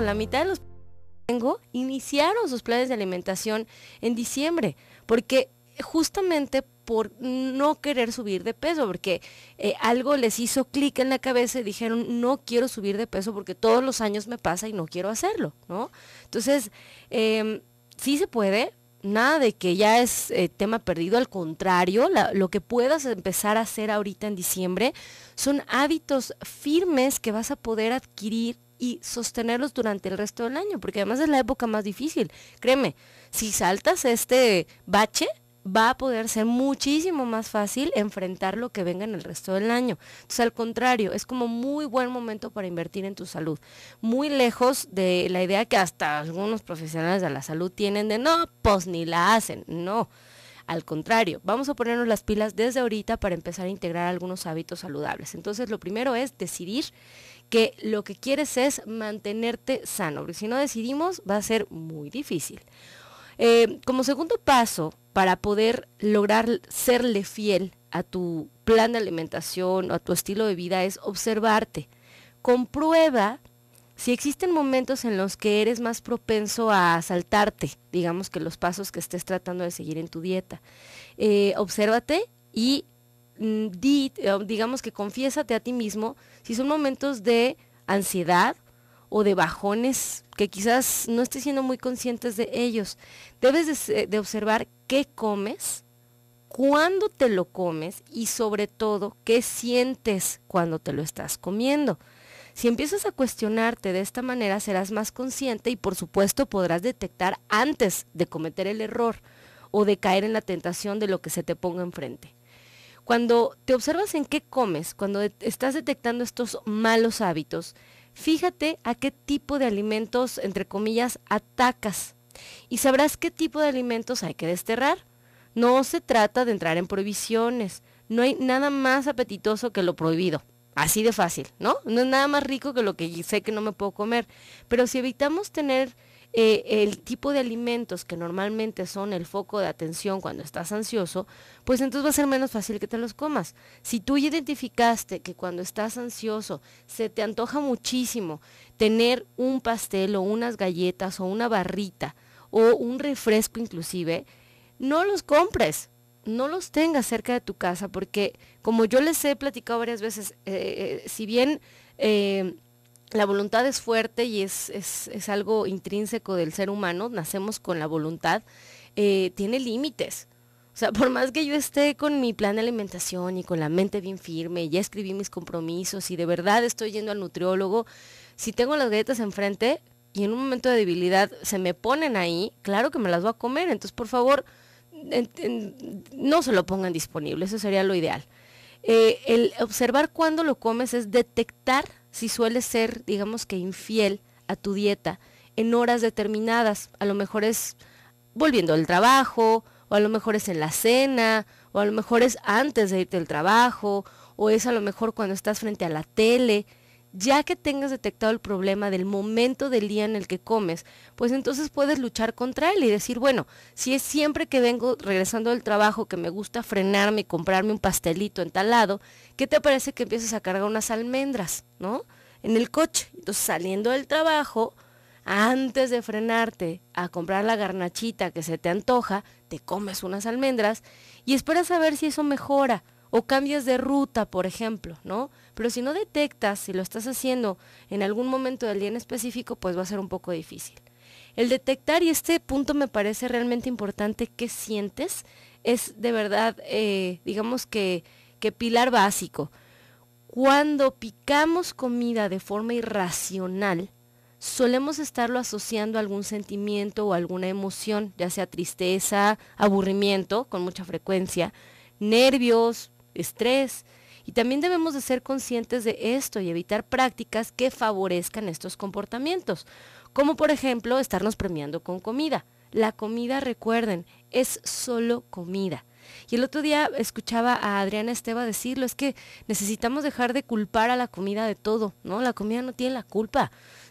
la mitad de los tengo iniciaron sus planes de alimentación en diciembre, porque justamente por no querer subir de peso, porque eh, algo les hizo clic en la cabeza y dijeron, no quiero subir de peso porque todos los años me pasa y no quiero hacerlo, ¿no? Entonces, eh, sí se puede, nada de que ya es eh, tema perdido, al contrario, lo que puedas empezar a hacer ahorita en diciembre son hábitos firmes que vas a poder adquirir y sostenerlos durante el resto del año, porque además es la época más difícil. Créeme, si saltas este bache, va a poder ser muchísimo más fácil enfrentar lo que venga en el resto del año. Entonces, al contrario, es como muy buen momento para invertir en tu salud. Muy lejos de la idea que hasta algunos profesionales de la salud tienen de no, pues ni la hacen. No. Al contrario, vamos a ponernos las pilas desde ahorita para empezar a integrar algunos hábitos saludables. Entonces, lo primero es decidir que lo que quieres es mantenerte sano, porque si no decidimos va a ser muy difícil. Eh, como segundo paso, para poder lograr serle fiel a tu plan de alimentación o a tu estilo de vida, es observarte. Comprueba si existen momentos en los que eres más propenso a saltarte, digamos que los pasos que estés tratando de seguir en tu dieta. Eh, obsérvate y mm, eh, digamos que confiésate a ti mismo si son momentos de ansiedad o de bajones que quizás no estés siendo muy conscientes de ellos, debes de, observar qué comes, cuándo te lo comes y sobre todo qué sientes cuando te lo estás comiendo. Si empiezas a cuestionarte de esta manera, serás más consciente y por supuesto podrás detectar antes de cometer el error o de caer en la tentación de lo que se te ponga enfrente. Cuando te observas en qué comes, cuando estás detectando estos malos hábitos, fíjate a qué tipo de alimentos, entre comillas, atacas y sabrás qué tipo de alimentos hay que desterrar. No se trata de entrar en prohibiciones, no hay nada más apetitoso que lo prohibido. Así de fácil, ¿no? No es nada más rico que lo que sé que no me puedo comer. Pero si evitamos tener eh, el tipo de alimentos que normalmente son el foco de atención cuando estás ansioso, pues entonces va a ser menos fácil que te los comas. Si tú identificaste que cuando estás ansioso se te antoja muchísimo tener un pastel o unas galletas o una barrita o un refresco inclusive, no los compres, no los tengas cerca de tu casa, porque como yo les he platicado varias veces, eh, eh, si bien la voluntad es fuerte y es, es, algo intrínseco del ser humano, nacemos con la voluntad, eh, tiene límites. O sea, por más que yo esté con mi plan de alimentación y con la mente bien firme, ya escribí mis compromisos y de verdad estoy yendo al nutriólogo, si tengo las galletas enfrente y en un momento de debilidad se me ponen ahí, claro que me las voy a comer. Entonces, por favor, no se lo pongan disponible, eso sería lo ideal. Eh, el observar cuándo lo comes es detectar si sueles ser, digamos que infiel a tu dieta en horas determinadas. A lo mejor es volviendo al trabajo, o a lo mejor es en la cena, o a lo mejor es antes de irte al trabajo, o es a lo mejor cuando estás frente a la tele ya que tengas detectado el problema del momento del día en el que comes, pues entonces puedes luchar contra él y decir, bueno, si es siempre que vengo regresando del trabajo que me gusta frenarme y comprarme un pastelito entalado, ¿qué te parece que empieces a cargar unas almendras, ¿no? En el coche. Entonces saliendo del trabajo, antes de frenarte a comprar la garnachita que se te antoja, te comes unas almendras y esperas a ver si eso mejora o cambias de ruta, por ejemplo, ¿no? Pero si no detectas si lo estás haciendo en algún momento del día en específico, pues va a ser un poco difícil. El detectar, y este punto me parece realmente importante, qué sientes, es de verdad, eh, digamos que, que pilar básico. Cuando picamos comida de forma irracional, solemos estarlo asociando a algún sentimiento o alguna emoción, ya sea tristeza, aburrimiento, con mucha frecuencia, nervios, estrés. Y también debemos de ser conscientes de esto y evitar prácticas que favorezcan estos comportamientos, como por ejemplo estarnos premiando con comida. La comida, recuerden, es solo comida. Y el otro día escuchaba a Adriana Esteba decirlo, es que necesitamos dejar de culpar a la comida de todo, ¿no? La comida no tiene la culpa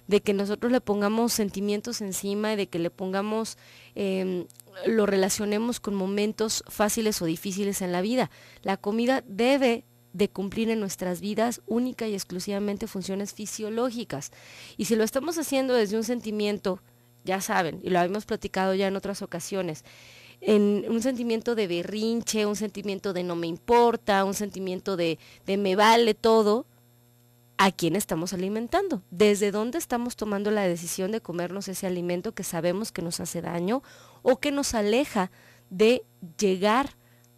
de que nosotros le pongamos sentimientos encima y de que le pongamos, em, lo relacionemos con momentos fáciles o difíciles en la vida. La comida debe de cumplir en nuestras vidas única y exclusivamente funciones fisiológicas. Y si lo estamos haciendo desde un sentimiento, ya saben, y lo habíamos platicado ya en otras ocasiones, en un sentimiento de berrinche, un sentimiento de no me importa, un sentimiento de me vale todo, a quién estamos alimentando, desde dónde estamos tomando la decisión de comernos ese alimento que sabemos que nos hace daño o que nos aleja de llegar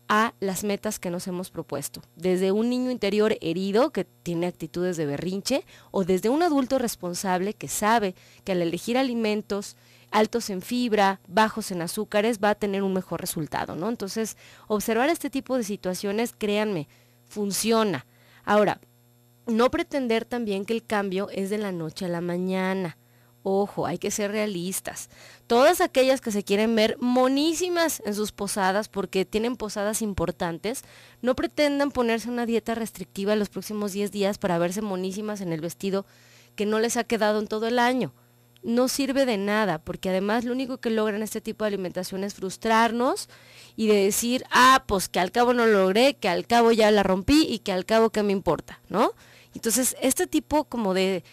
a las metas que nos hemos propuesto, desde un niño interior herido que tiene actitudes de berrinche o desde un adulto responsable que sabe que al elegir alimentos altos en fibra, bajos en azúcares, va a tener un mejor resultado, ¿no? Entonces, observar este tipo de situaciones, créanme, funciona. Ahora, no pretender también que el cambio es de la noche a la mañana. Ojo, hay que ser realistas. Todas aquellas que se quieren ver monísimas en sus posadas porque tienen posadas importantes, no pretendan ponerse una dieta restrictiva los próximos 10 días para verse monísimas en el vestido que no les ha quedado en todo el año. No sirve de nada, porque además lo único que logran este tipo de alimentación es frustrarnos y de decir, ah, pues que al cabo no lo logré, que al cabo ya la rompí y que al cabo qué me importa, ¿no? Entonces, este tipo como de,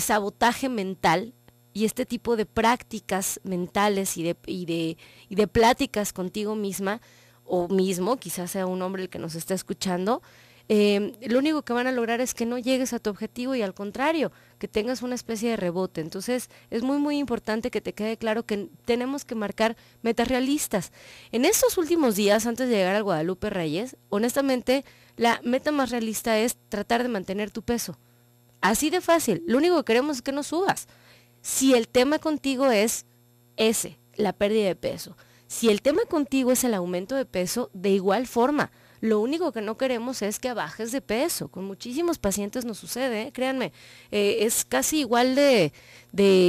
sabotaje mental y este tipo de prácticas mentales y de, pláticas contigo misma o mismo, quizás sea un hombre el que nos está escuchando, em, lo único que van a lograr es que no llegues a tu objetivo y al contrario, que tengas una especie de rebote. Entonces es muy muy importante que te quede claro que tenemos que marcar metas realistas. En estos últimos días, antes de llegar al Guadalupe Reyes, honestamente la meta más realista es tratar de mantener tu peso. Así de fácil. Lo único que queremos es que no subas. Si el tema contigo es ese, la pérdida de peso. Si el tema contigo es el aumento de peso, de igual forma. Lo único que no queremos es que bajes de peso. Con muchísimos pacientes nos sucede, ¿eh? créanme. Eh, es casi igual de,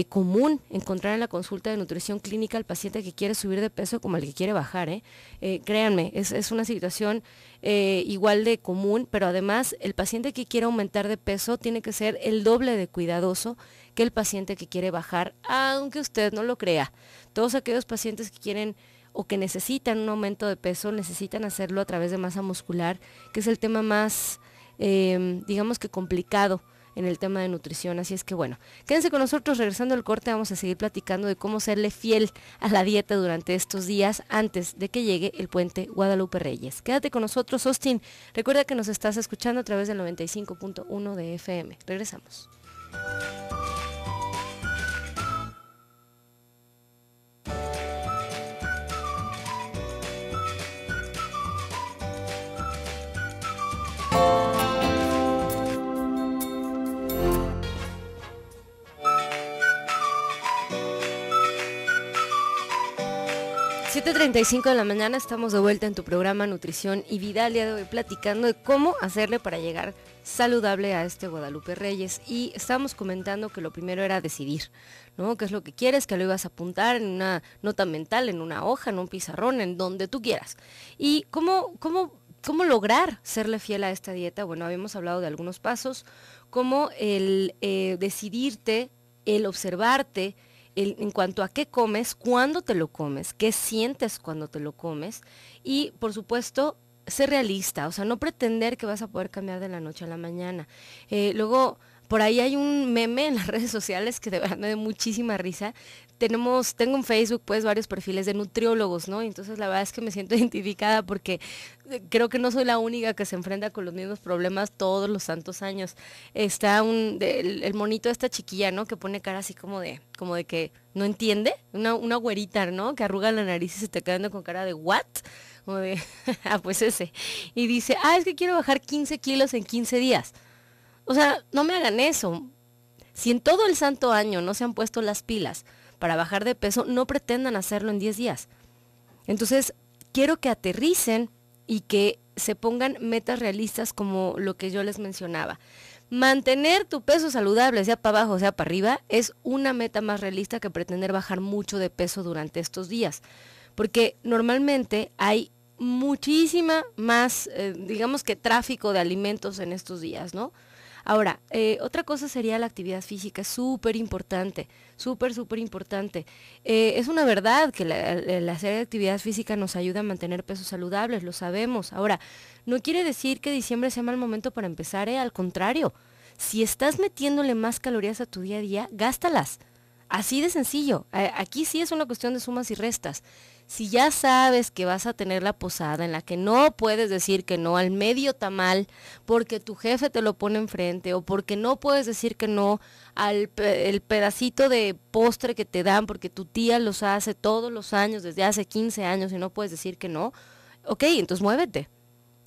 común encontrar en la consulta de nutrición clínica al paciente que quiere subir de peso como al que quiere bajar. ¿eh? créanme, es, es, una situación igual de común, pero además el paciente que quiere aumentar de peso tiene que ser el doble de cuidadoso que el paciente que quiere bajar, aunque usted no lo crea. Todos aquellos pacientes que quieren o que necesitan un aumento de peso, necesitan hacerlo a través de masa muscular, que es el tema más, em, digamos que complicado en el tema de nutrición. Así es que bueno, quédense con nosotros, regresando al corte vamos a seguir platicando de cómo serle fiel a la dieta durante estos días antes de que llegue el puente Guadalupe Reyes. Quédate con nosotros, Austin. Recuerda que nos estás escuchando a través del 95.1 de FM. Regresamos. 35 de la mañana estamos de vuelta en tu programa Nutrición y Vida el día de hoy platicando de cómo hacerle para llegar saludable a este Guadalupe Reyes y estamos comentando que lo primero era decidir, ¿no? ¿Qué es lo que quieres? Que lo ibas a apuntar en una nota mental, en una hoja, en un pizarrón, en donde tú quieras. ¿Y cómo, cómo, cómo lograr serle fiel a esta dieta? Bueno, habíamos hablado de algunos pasos, como el eh, decidirte, el observarte, en cuanto a qué comes, cuándo te lo comes, qué sientes cuando te lo comes y por supuesto ser realista, o sea, no pretender que vas a poder cambiar de la noche a la mañana. Eh, luego por ahí hay un meme en las redes sociales que de verdad me da muchísima risa. Tenemos, tengo en Facebook pues varios perfiles de nutriólogos, ¿no? Entonces la verdad es que me siento identificada porque eh, creo que no soy la única que se enfrenta con los mismos problemas todos los tantos años. Está un, el, monito de esta chiquilla, ¿no? Que pone cara así como de, como de que no entiende, una, güerita, ¿no? Que arruga la nariz y se está quedando con cara de what? Como de, ah, pues ese. Y dice, ah, es que quiero bajar 15 kilos en 15 días. O sea, no me hagan eso. Si en todo el santo año no se han puesto las pilas para bajar de peso, no pretendan hacerlo en 10 días. Entonces, quiero que aterricen y que se pongan metas realistas como lo que yo les mencionaba. Mantener tu peso saludable, sea para abajo, o sea para arriba, es una meta más realista que pretender bajar mucho de peso durante estos días. Porque normalmente hay muchísima más, eh, digamos que tráfico de alimentos en estos días, ¿no? Ahora, eh, otra cosa sería la actividad física, súper importante, súper, súper importante. Eh, es una verdad que la, hacer actividad física nos ayuda a mantener pesos saludables, lo sabemos. Ahora, no quiere decir que diciembre sea mal momento para empezar, eh, al contrario. Si estás metiéndole más calorías a tu día a día, gástalas. Así de sencillo. Aquí sí es una cuestión de sumas y restas si ya sabes que vas a tener la posada en la que no puedes decir que no al medio tamal porque tu jefe te lo pone enfrente o porque no puedes decir que no al el pedacito de postre que te dan porque tu tía los hace todos los años desde hace 15 años y no puedes decir que no, ok, entonces muévete.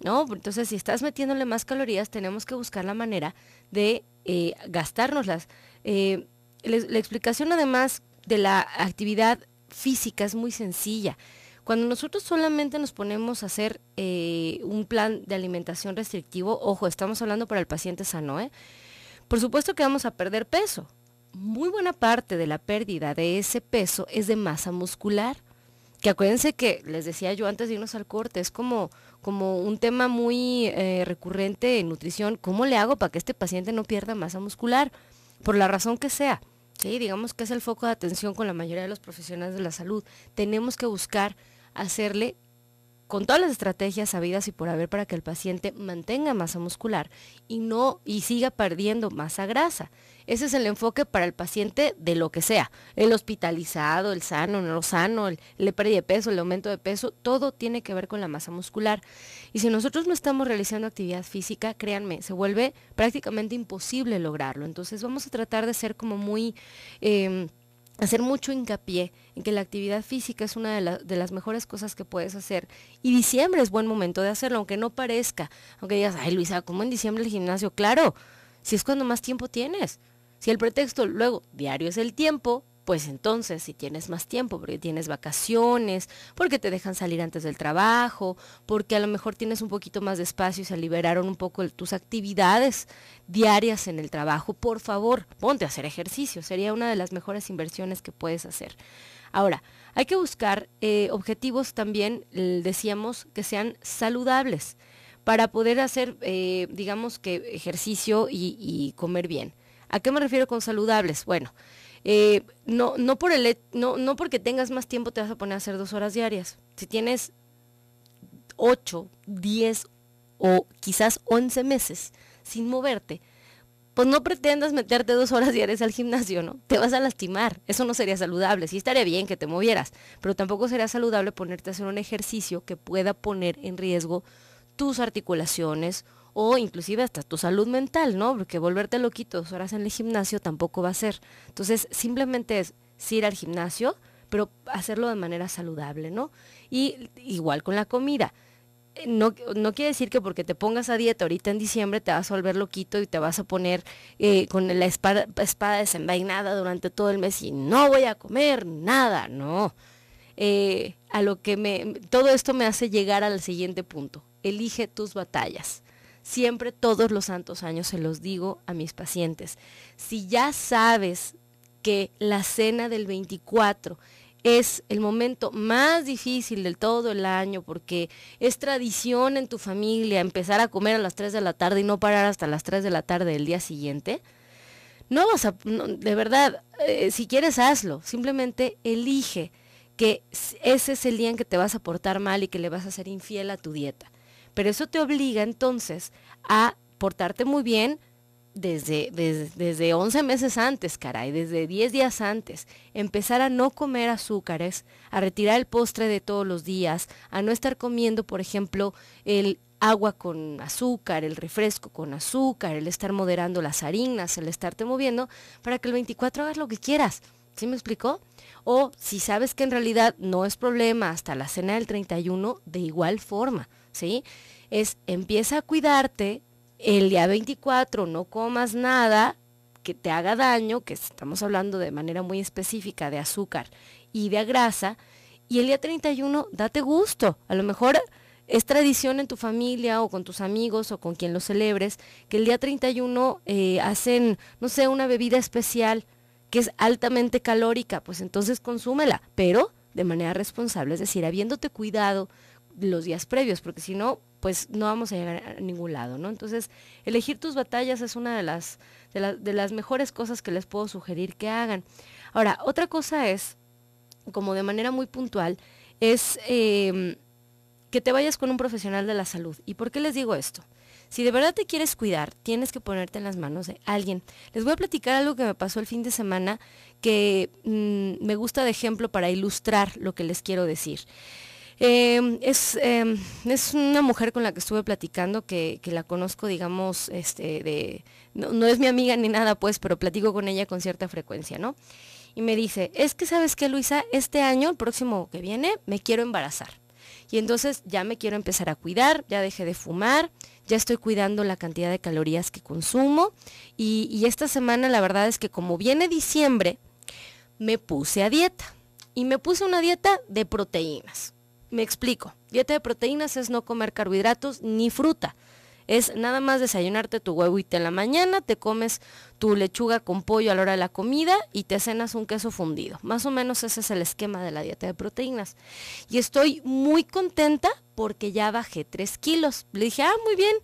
¿no? Entonces, si estás metiéndole más calorías, tenemos que buscar la manera de eh, gastárnoslas. Eh, la explicación además de la actividad física, es muy sencilla. Cuando nosotros solamente nos ponemos a hacer eh, un plan de alimentación restrictivo, ojo, estamos hablando para el paciente sano, ¿eh? por supuesto que vamos a perder peso. Muy buena parte de la pérdida de ese peso es de masa muscular. Que acuérdense que, les decía yo antes de irnos al corte, es como, como un tema muy eh, recurrente en nutrición. ¿Cómo le hago para que este paciente no pierda masa muscular? Por la razón que sea digamos que es el foco de atención con la mayoría de los profesionales de la salud. Tenemos que buscar hacerle con todas las estrategias sabidas y por haber para que el paciente mantenga masa muscular y no y siga perdiendo masa grasa. Ese es el enfoque para el paciente de lo que sea. El hospitalizado, el sano, no sano, el, el pérdida de peso, el aumento de peso, todo tiene que ver con la masa muscular. Y si nosotros no estamos realizando actividad física, créanme, se vuelve prácticamente imposible lograrlo. Entonces vamos a tratar de ser como muy... Em, hacer mucho hincapié en que la actividad física es una de, de, las mejores cosas que puedes hacer. Y diciembre es buen momento de hacerlo, aunque no parezca, aunque digas, ay Luisa, ¿cómo en diciembre el gimnasio? Claro, si es cuando más tiempo tienes. Si el pretexto luego diario es el tiempo, pues entonces si tienes más tiempo, porque tienes vacaciones, porque te dejan salir antes del trabajo, porque a lo mejor tienes un poquito más de espacio y se liberaron un poco tus actividades diarias en el trabajo, por favor, ponte a hacer ejercicio, sería una de las mejores inversiones que puedes hacer. Ahora, hay que buscar eh, objetivos también, decíamos, que sean saludables para poder hacer, eh, digamos que ejercicio y comer bien. ¿A qué me refiero con saludables? Bueno, eh, no, no, por el, no, no porque tengas más tiempo te vas a poner a hacer dos horas diarias. Si tienes 8, 10 o quizás 11 meses sin moverte, pues no pretendas meterte dos horas diarias al gimnasio, ¿no? Te vas a lastimar, eso no sería saludable, sí estaría bien que te movieras, pero tampoco sería saludable ponerte a hacer un ejercicio que pueda poner en riesgo tus articulaciones, o inclusive hasta tu salud mental, ¿no? Porque volverte loquito dos horas en el gimnasio tampoco va a ser. Entonces, simplemente es ir al gimnasio, pero hacerlo de manera saludable, ¿no? Y igual con la comida. Eh, no, quiere decir que porque te pongas a dieta ahorita en diciembre te vas a volver loquito y te vas a poner eh, con la espada, espada, desenvainada durante todo el mes y no voy a comer nada, no. Eh, a lo que me, todo esto me hace llegar al siguiente punto. Elige tus batallas. Siempre todos los santos años se los digo a mis pacientes. Si ya sabes que la cena del 24 es el momento más difícil del todo el año porque es tradición en tu familia empezar a comer a las 3 de la tarde y no parar hasta las 3 de la tarde del día siguiente, no vas a, de verdad, eh, si quieres hazlo, simplemente elige que ese es el día en que te vas a portar mal y que le vas a ser infiel a tu dieta. Pero eso te obliga entonces a portarte muy bien desde, desde, 11 meses antes, caray, desde 10 días antes. Empezar a no comer azúcares, a retirar el postre de todos los días, a no estar comiendo, por ejemplo, el agua con azúcar, el refresco con azúcar, el estar moderando las harinas, el estarte moviendo, para que el 24 hagas lo que quieras. ¿Sí me explicó? O si sabes que en realidad no es problema hasta la cena del 31, de igual forma. ¿sí? Es empieza a cuidarte el día 24, no comas nada que te haga daño, que estamos hablando de manera muy específica de azúcar y de grasa, y el día 31 date gusto. A lo mejor es tradición en tu familia o con tus amigos o con quien lo celebres, que el día 31 eh, hacen, no sé, una bebida especial que es altamente calórica, pues entonces consúmela, pero de manera responsable, es decir, habiéndote cuidado, los días previos, porque si no, pues no vamos a llegar a ningún lado, ¿no? Entonces, elegir tus batallas es una de las, de, las mejores cosas que les puedo sugerir que hagan. Ahora, otra cosa es, como de manera muy puntual, es em, que te vayas con un profesional de la salud. ¿Y por qué les digo esto? Si de verdad te quieres cuidar, tienes que ponerte en las manos de alguien. Les voy a platicar algo que me pasó el fin de semana que mm, me gusta de ejemplo para ilustrar lo que les quiero decir. Em, em, es, una mujer con la que estuve platicando, que, la conozco, digamos, este, de, no, es mi amiga ni nada, pues, pero platico con ella con cierta frecuencia, ¿no? Y me dice, es que sabes qué, Luisa, este año, el próximo que viene, me quiero embarazar. Y entonces ya me quiero empezar a cuidar, ya dejé de fumar, ya estoy cuidando la cantidad de calorías que consumo. Y, y esta semana la verdad es que como viene diciembre, me puse a dieta. Y me puse una dieta de proteínas. Me explico. Dieta de proteínas es no comer carbohidratos ni fruta. Es nada más desayunarte tu te en la mañana, te comes tu lechuga con pollo a la hora de la comida y te cenas un queso fundido. Más o menos ese es el esquema de la dieta de proteínas. Y estoy muy contenta porque ya bajé 3 kilos. Le dije, ah, muy bien.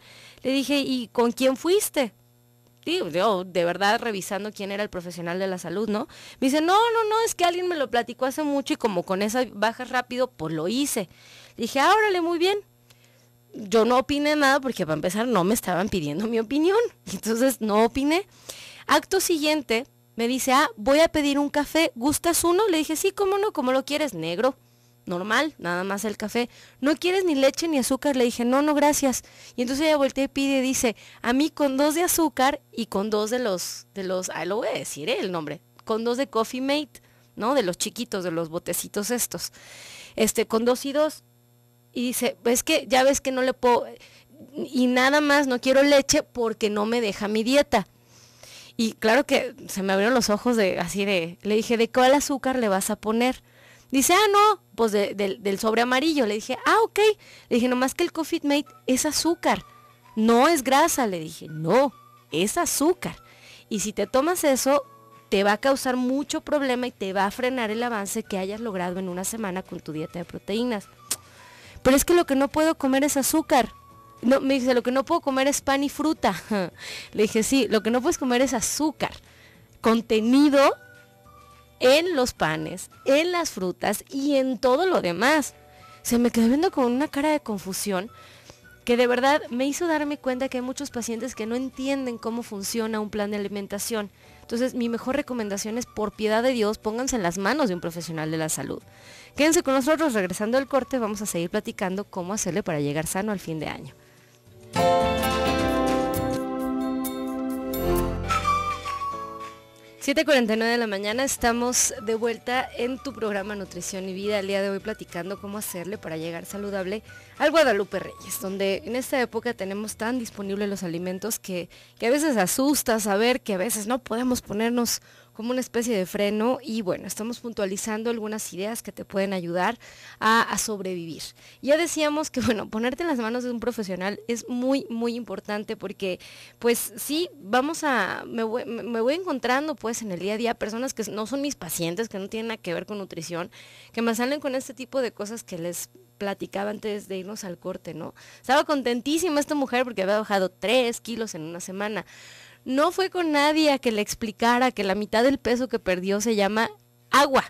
Le dije, ¿y con quién fuiste? yo de verdad revisando quién era el profesional de la salud, ¿no? Me dice, no, no, no, es que alguien me lo platicó hace mucho y como con esa bajas rápido, pues lo hice. Dije, ah, órale, muy bien. Yo no opiné nada porque para empezar no me estaban pidiendo mi opinión. Entonces no opiné. Acto siguiente, me dice, ah, voy a pedir un café, ¿gustas uno? Le dije, sí, cómo no, como lo quieres, negro normal, nada más el café. ¿No quieres ni leche ni azúcar? Le dije, no, no, gracias. Y entonces ella voltea y pide, dice, a mí con dos de azúcar y con dos de los, de los, ah, lo voy a decir ¿eh? el nombre, con dos de Coffee Mate, ¿no? De los chiquitos, de los botecitos estos. Este, con dos y dos. Y dice, pues que ya ves que no le puedo, y nada más no quiero leche porque no me deja mi dieta. Y claro que se me abrieron los ojos de así de, le dije, ¿de cuál azúcar le vas a poner? Dice, ah, no, pues del sobre amarillo. Le dije, ah, ok. Le dije, nomás que el Coffee Mate es azúcar, no es grasa. Le dije, no, es azúcar. Y si te tomas eso, te va a causar mucho problema y te va a frenar el avance que hayas logrado en una semana con tu dieta de proteínas. Pero es que lo que no puedo comer es azúcar. No, me dice, lo que no puedo comer es pan y fruta. Le dije, sí, lo que no puedes comer es azúcar. Contenido en los panes, en las frutas y en todo lo demás. Se me quedó viendo con una cara de confusión que de verdad me hizo darme cuenta que hay muchos pacientes que no entienden cómo funciona un plan de alimentación. Entonces, mi mejor recomendación es, por piedad de Dios, pónganse en las manos de un profesional de la salud. Quédense con nosotros, regresando al corte, vamos a seguir platicando cómo hacerle para llegar sano al fin de año. 7.49 de la mañana estamos de vuelta en tu programa Nutrición y Vida. El día de hoy platicando cómo hacerle para llegar saludable al Guadalupe Reyes, donde en esta época tenemos tan disponibles los alimentos que, que a veces asusta saber que a veces no podemos ponernos como una especie de freno y bueno, estamos puntualizando algunas ideas que te pueden ayudar a, sobrevivir. Ya decíamos que bueno, ponerte en las manos de un profesional es muy, muy importante porque pues sí, vamos a, me voy, encontrando pues en el día a día personas que no son mis pacientes, que no tienen nada que ver con nutrición, que me salen con este tipo de cosas que les platicaba antes de irnos al corte, ¿no? Estaba contentísima esta mujer porque había bajado tres kilos en una semana no fue con nadie a que le explicara que la mitad del peso que perdió se llama agua,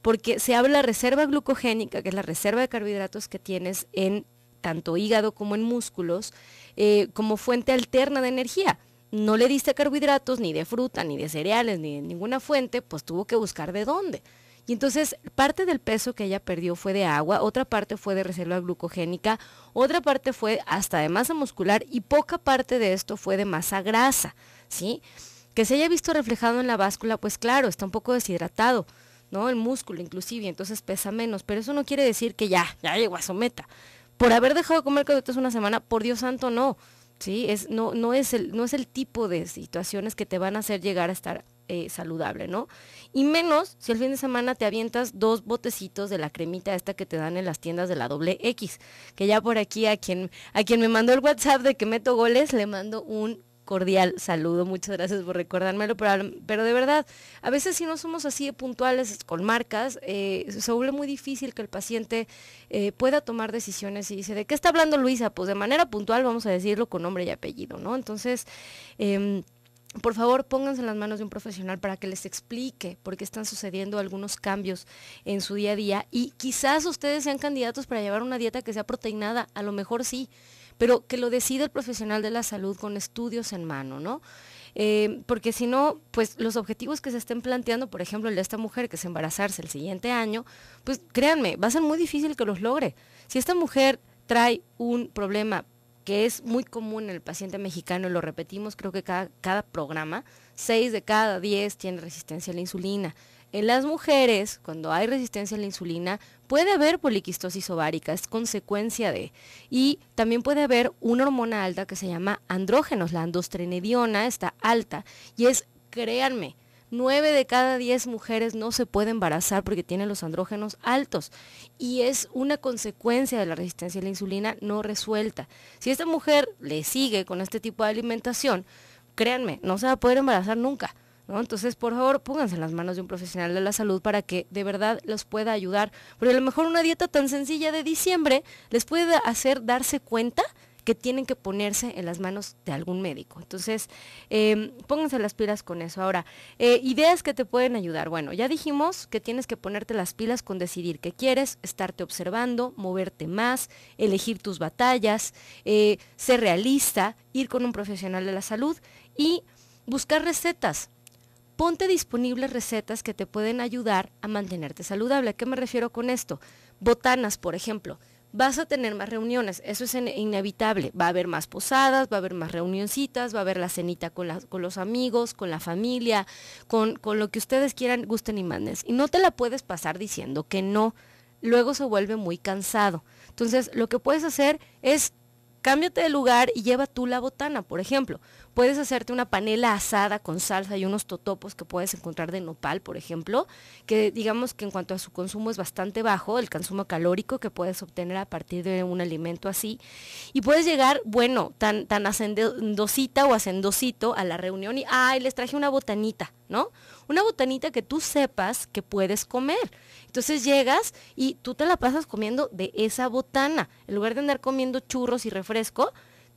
porque se habla reserva glucogénica, que es la reserva de carbohidratos que tienes en tanto hígado como en músculos, eh, como fuente alterna de energía. No le diste carbohidratos ni de fruta, ni de cereales, ni de ninguna fuente, pues tuvo que buscar de dónde. Y entonces parte del peso que ella perdió fue de agua, otra parte fue de reserva glucogénica, otra parte fue hasta de masa muscular y poca parte de esto fue de masa grasa. ¿sí? Que se haya visto reflejado en la báscula, pues claro, está un poco deshidratado, ¿no? El músculo inclusive, entonces pesa menos, pero eso no quiere decir que ya, ya llegó a su meta. Por haber dejado de comer carbohidratos una semana, por Dios santo, no. ¿sí? Es, no, no, es el, no es el tipo de situaciones que te van a hacer llegar a estar eh, saludable, ¿no? Y menos si el fin de semana te avientas dos botecitos de la cremita esta que te dan en las tiendas de la doble X, que ya por aquí a quien, a quien me mandó el WhatsApp de que meto goles, le mando un cordial saludo. Muchas gracias por recordármelo, pero, pero de verdad, a veces si no somos así de puntuales con marcas, eh, se vuelve muy difícil que el paciente eh, pueda tomar decisiones y dice, ¿de qué está hablando Luisa? Pues de manera puntual vamos a decirlo con nombre y apellido, ¿no? Entonces, em, por favor, pónganse en las manos de un profesional para que les explique por qué están sucediendo algunos cambios en su día a día y quizás ustedes sean candidatos para llevar una dieta que sea proteinada, a lo mejor sí, pero que lo decida el profesional de la salud con estudios en mano, ¿no? Eh, porque si no, pues los objetivos que se estén planteando, por ejemplo, el de esta mujer que es embarazarse el siguiente año, pues créanme, va a ser muy difícil que los logre. Si esta mujer trae un problema que es muy común en el paciente mexicano, y lo repetimos creo que cada, cada programa, 6 de cada 10 tiene resistencia a la insulina. En las mujeres, cuando hay resistencia a la insulina, puede haber poliquistosis ovárica, es consecuencia de. Y también puede haber una hormona alta que se llama andrógenos, la andostrenediona está alta. Y es, créanme, 9 de cada 10 mujeres no se puede embarazar porque tienen los andrógenos altos y es una consecuencia de la resistencia a la insulina no resuelta. Si esta mujer le sigue con este tipo de alimentación, créanme, no se va a poder embarazar nunca. Entonces, por favor, pónganse en las manos de un profesional de la salud para que de verdad los pueda ayudar. Porque a lo mejor una dieta tan sencilla de diciembre les puede hacer darse cuenta que tienen que ponerse en las manos de algún médico. Entonces, em, pónganse las pilas con eso. Ahora, eh, ideas que te pueden ayudar. Bueno, ya dijimos que tienes que ponerte las pilas con decidir qué quieres, estarte observando, moverte más, elegir tus batallas, eh, ser realista, ir con un profesional de la salud y buscar recetas ponte disponibles recetas que te pueden ayudar a mantenerte saludable. ¿A qué me refiero con esto? Botanas, por ejemplo. Vas a tener más reuniones, eso es inevitable. Va a haber más posadas, va a haber más reunioncitas, va a haber la cenita con, los amigos, con la familia, con, con lo que ustedes quieran, gusten y manden. Y no te la puedes pasar diciendo que no. Luego se vuelve muy cansado. Entonces, lo que puedes hacer es cámbiate de lugar y lleva tú la botana, por ejemplo. Puedes hacerte una panela asada con salsa y unos totopos que puedes encontrar de nopal, por ejemplo, que digamos que en cuanto a su consumo es bastante bajo, el consumo calórico que puedes obtener a partir de un alimento así. Y puedes llegar, bueno, tan, tan hacendosita o hacendosito a la reunión y, ay, les traje una botanita, ¿no? una botanita que tú sepas que puedes comer. Entonces llegas y tú te la pasas comiendo de esa botana. En lugar de andar comiendo churros y refresco,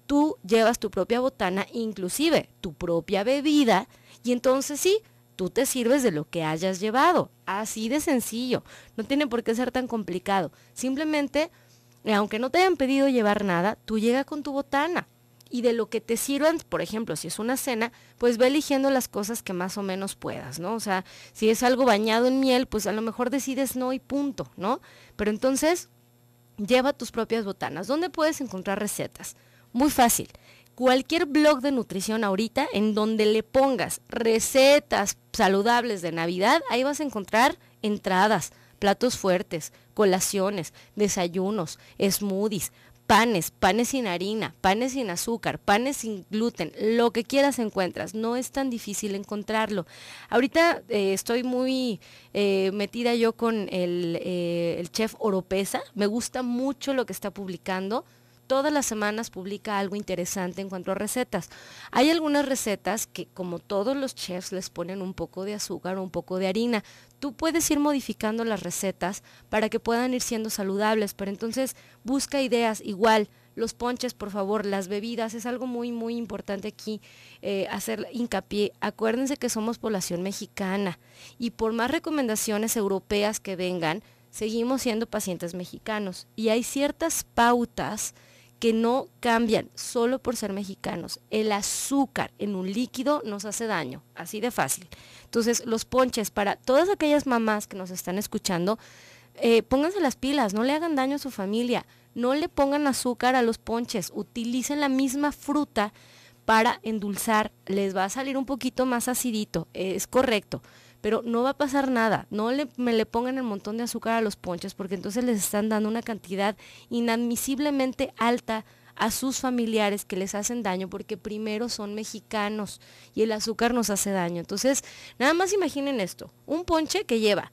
tú llevas tu propia botana, inclusive tu propia bebida, y entonces sí, tú te sirves de lo que hayas llevado. Así de sencillo. No tiene por qué ser tan complicado. Simplemente, eh, aunque no te hayan pedido llevar nada, tú llegas con tu botana y de lo que te sirvan, por ejemplo, si es una cena, pues ve eligiendo las cosas que más o menos puedas, ¿no? O sea, si es algo bañado en miel, pues a lo mejor decides no y punto, ¿no? Pero entonces, lleva tus propias botanas. ¿Dónde puedes encontrar recetas? Muy fácil. Cualquier blog de nutrición ahorita en donde le pongas recetas saludables de Navidad, ahí vas a encontrar entradas, platos fuertes, colaciones, desayunos, smoothies, panes, panes sin harina, panes sin azúcar, panes sin gluten, lo que quieras encuentras. No es tan difícil encontrarlo. Ahorita eh, estoy muy eh, metida yo con el, eh, el chef Oropesa. Me gusta mucho lo que está publicando todas las semanas publica algo interesante en cuanto a recetas. Hay algunas recetas que, como todos los chefs, les ponen un poco de azúcar o un poco de harina. Tú puedes ir modificando las recetas para que puedan ir siendo saludables, pero entonces busca ideas igual. Los ponches, por favor, las bebidas, es algo muy, muy importante aquí eh, hacer hincapié. Acuérdense que somos población mexicana y por más recomendaciones europeas que vengan, seguimos siendo pacientes mexicanos y hay ciertas pautas que no cambian solo por ser mexicanos. El azúcar en un líquido nos hace daño, así de fácil. Entonces, los ponches para todas aquellas mamás que nos están escuchando, eh, pónganse las pilas, no le hagan daño a su familia, no le pongan azúcar a los ponches, utilicen la misma fruta para endulzar, les va a salir un poquito más acidito, es correcto, pero no va a pasar nada. No le, me le pongan el montón de azúcar a los ponches porque entonces les están dando una cantidad inadmisiblemente alta a sus familiares que les hacen daño porque primero son mexicanos y el azúcar nos hace daño. Entonces, nada más imaginen esto, un ponche que lleva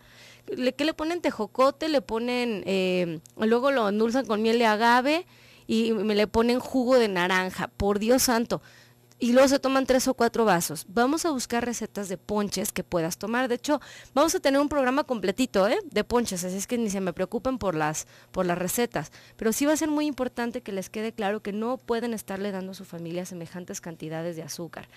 que le ponen tejocote, le ponen, eh, luego lo endulzan con miel de agave y me le ponen jugo de naranja. Por Dios santo, y luego se toman tres o cuatro vasos. Vamos a buscar recetas de ponches que puedas tomar. De hecho, vamos a tener un programa completito ¿eh? de ponches, así es que ni se me preocupen por las, por las recetas. Pero sí va a ser muy importante que les quede claro que no pueden estarle dando a su familia semejantes cantidades de azúcar.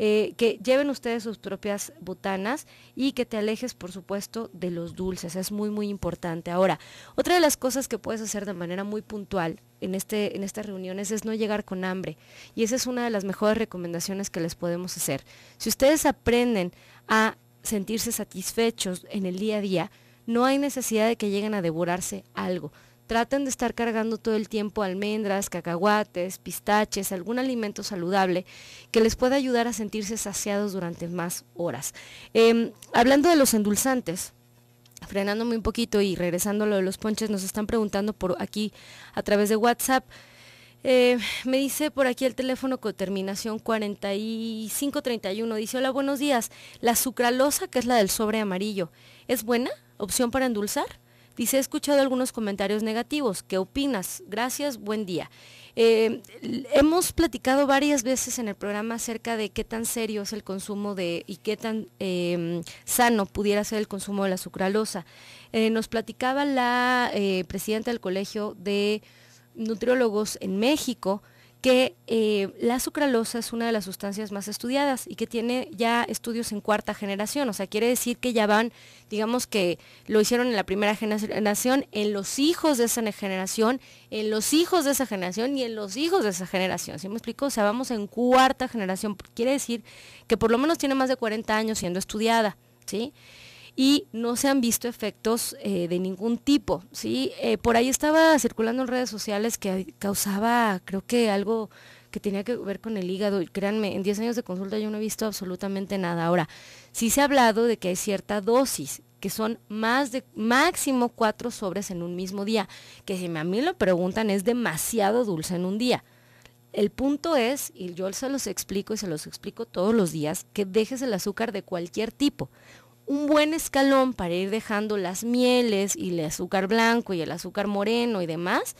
Eh, que lleven ustedes sus propias botanas y que te alejes, por supuesto, de los dulces. Es muy, muy importante. Ahora, otra de las cosas que puedes hacer de manera muy puntual en, este, en estas reuniones es no llegar con hambre. Y esa es una de las mejores recomendaciones que les podemos hacer. Si ustedes aprenden a sentirse satisfechos en el día a día, no hay necesidad de que lleguen a devorarse algo. Traten de estar cargando todo el tiempo almendras, cacahuates, pistaches, algún alimento saludable que les pueda ayudar a sentirse saciados durante más horas. Em, hablando de los endulzantes, frenándome un poquito y regresando a lo de los ponches, nos están preguntando por aquí a través de WhatsApp. Eh, me dice por aquí el teléfono con terminación 4531. Dice, hola, buenos días. La sucralosa, que es la del sobre amarillo, ¿es buena opción para endulzar? Dice, he escuchado algunos comentarios negativos. ¿Qué opinas? Gracias, buen día. Eh, hemos platicado varias veces en el programa acerca de qué tan serio es el consumo de y qué tan em, sano pudiera ser el consumo de la sucralosa. Eh, nos platicaba la eh, presidenta del Colegio de Nutriólogos en México, que eh, la sucralosa es una de las sustancias más estudiadas y que tiene ya estudios en cuarta generación, o sea, quiere decir que ya van, digamos que lo hicieron en la primera generación, en los hijos de esa generación, en los hijos de esa generación y en los hijos de esa generación, ¿sí me explico? O sea, vamos en cuarta generación, quiere decir que por lo menos tiene más de 40 años siendo estudiada, ¿sí? y no se han visto efectos eh, de ningún tipo. ¿sí? Eh, por ahí estaba circulando en redes sociales que causaba, creo que algo que tenía que ver con el hígado. Y créanme, en 10 años de consulta yo no he visto absolutamente nada. Ahora, sí se ha hablado de que hay cierta dosis que son más de máximo cuatro sobres en un mismo día, que si a mí lo preguntan es demasiado dulce en un día. El punto es, y yo se los explico y se los explico todos los días, que dejes el azúcar de cualquier tipo un buen escalón para ir dejando las mieles y el azúcar blanco y el azúcar moreno y demás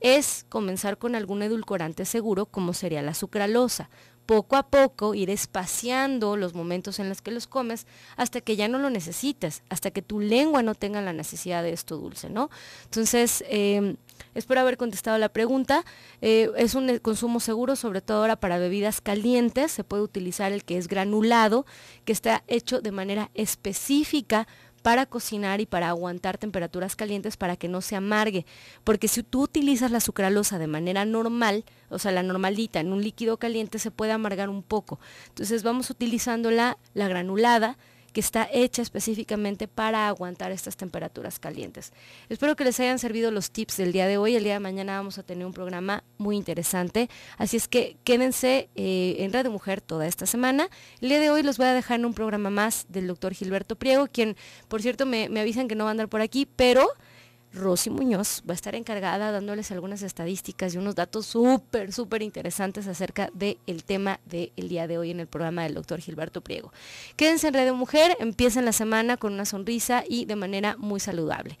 es comenzar con algún edulcorante seguro como sería la sucralosa poco a poco ir espaciando los momentos en los que los comes hasta que ya no lo necesites, hasta que tu lengua no tenga la necesidad de esto dulce, ¿no? Entonces, em, espero haber contestado la pregunta. Eh, es un eh, consumo seguro, sobre todo ahora para bebidas calientes. Se puede utilizar el que es granulado, que está hecho de manera específica para cocinar y para aguantar temperaturas calientes para que no se amargue. Porque si tú utilizas la sucralosa de manera normal, o sea, la normalita en un líquido caliente, se puede amargar un poco. Entonces vamos utilizando la granulada, que está hecha específicamente para aguantar estas temperaturas calientes. Espero que les hayan servido los tips del día de hoy. El día de mañana vamos a tener un programa muy interesante. Así es que quédense eh, en Radio Mujer toda esta semana. El día de hoy los voy a dejar en un programa más del doctor Gilberto Priego, quien, por cierto, me, me avisan que no va a andar por aquí, pero... Rosy Muñoz va a estar encargada dándoles algunas estadísticas y unos datos súper, súper interesantes acerca del tema del día de hoy en el programa del doctor Gilberto Priego. Quédense en de Mujer, empiecen la semana con una sonrisa y de manera muy saludable.